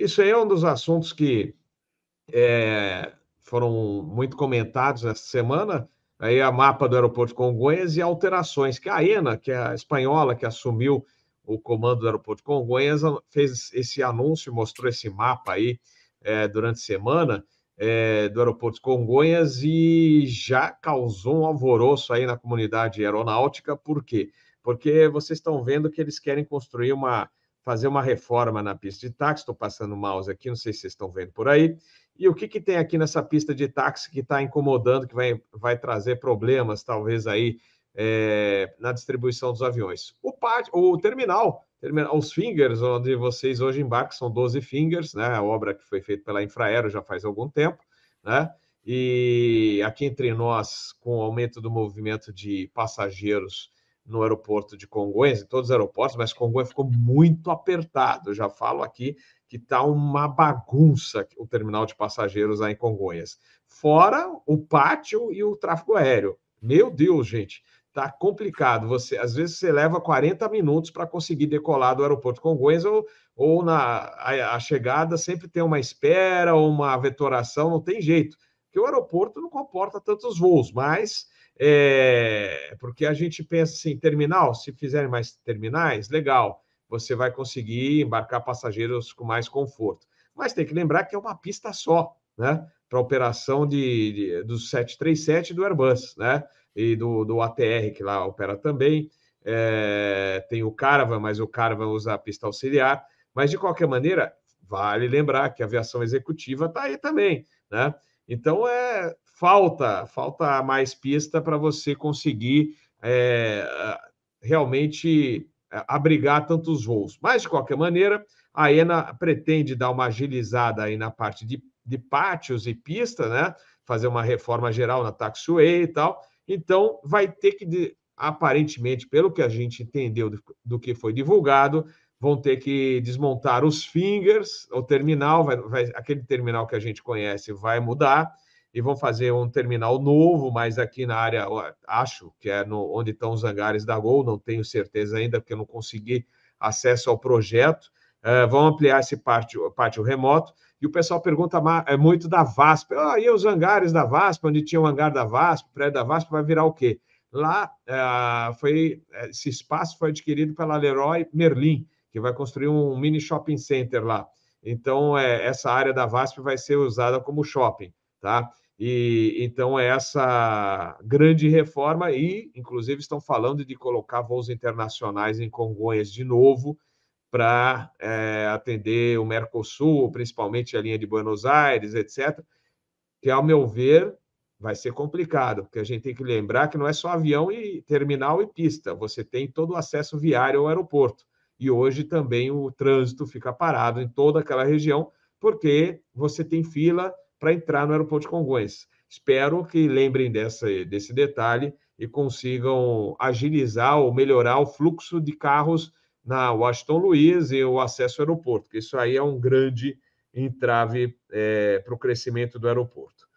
Isso aí é um dos assuntos que é, foram muito comentados essa semana. Aí a mapa do aeroporto de Congonhas e alterações que a ENA, que é a espanhola que assumiu o comando do aeroporto de Congonhas, fez esse anúncio, mostrou esse mapa aí é, durante a semana é, do aeroporto de Congonhas e já causou um alvoroço aí na comunidade aeronáutica. Por quê? Porque vocês estão vendo que eles querem construir uma fazer uma reforma na pista de táxi. Estou passando o mouse aqui, não sei se vocês estão vendo por aí. E o que, que tem aqui nessa pista de táxi que está incomodando, que vai, vai trazer problemas, talvez, aí é, na distribuição dos aviões? O, o terminal, terminal, os fingers, onde vocês hoje embarcam, são 12 fingers, né? A obra que foi feita pela Infraero já faz algum tempo, né? E aqui entre nós, com o aumento do movimento de passageiros no aeroporto de Congonhas, em todos os aeroportos, mas Congonhas ficou muito apertado. Eu já falo aqui que está uma bagunça o terminal de passageiros lá em Congonhas. Fora o pátio e o tráfego aéreo. Meu Deus, gente, tá complicado. Você às vezes você leva 40 minutos para conseguir decolar do aeroporto de Congonhas ou, ou na a, a chegada sempre tem uma espera ou uma vetoração, não tem jeito. Porque o aeroporto não comporta tantos voos, mas é, porque a gente pensa assim, terminal, se fizerem mais terminais, legal, você vai conseguir embarcar passageiros com mais conforto. Mas tem que lembrar que é uma pista só, né? Para operação de, de, do 737 do Airbus, né? E do, do ATR, que lá opera também. É, tem o Caravan, mas o Caravan usa a pista auxiliar. Mas, de qualquer maneira, vale lembrar que a aviação executiva está aí também, né? Então é falta, falta mais pista para você conseguir é, realmente abrigar tantos voos. Mas de qualquer maneira, a ENA pretende dar uma agilizada aí na parte de, de pátios e pista, né? Fazer uma reforma geral na taxiway e tal. Então vai ter que aparentemente, pelo que a gente entendeu do, do que foi divulgado, vão ter que desmontar os fingers, o terminal, vai, vai, aquele terminal que a gente conhece vai mudar e vão fazer um terminal novo, mas aqui na área, acho que é no, onde estão os hangares da Gol, não tenho certeza ainda, porque eu não consegui acesso ao projeto. Uh, vão ampliar esse pátio, pátio remoto. E o pessoal pergunta é muito da VASP. Ah, e os hangares da VASP, onde tinha o hangar da VASP, o prédio da VASP, vai virar o quê? Lá, uh, foi, esse espaço foi adquirido pela Leroy Merlin, que vai construir um mini shopping center lá. Então, é, essa área da VASP vai ser usada como shopping, tá? E então é essa grande reforma e, inclusive, estão falando de colocar voos internacionais em Congonhas de novo para é, atender o Mercosul, principalmente a linha de Buenos Aires, etc. Que, ao meu ver, vai ser complicado, porque a gente tem que lembrar que não é só avião e terminal e pista, você tem todo o acesso viário ao aeroporto e hoje também o trânsito fica parado em toda aquela região, porque você tem fila para entrar no aeroporto de Congonhas. Espero que lembrem dessa, desse detalhe e consigam agilizar ou melhorar o fluxo de carros na Washington Luiz e o acesso ao aeroporto, que isso aí é um grande entrave é, eh, para o crescimento do aeroporto.